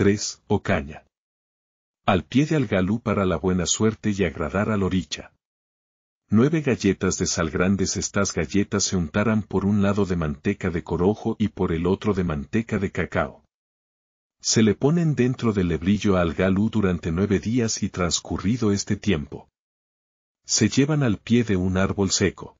3. Ocaña. Al pie de Algalú para la buena suerte y agradar al orilla. Nueve galletas de sal grandes estas galletas se untaran por un lado de manteca de corojo y por el otro de manteca de cacao. Se le ponen dentro del lebrillo al galú durante nueve días y transcurrido este tiempo. Se llevan al pie de un árbol seco.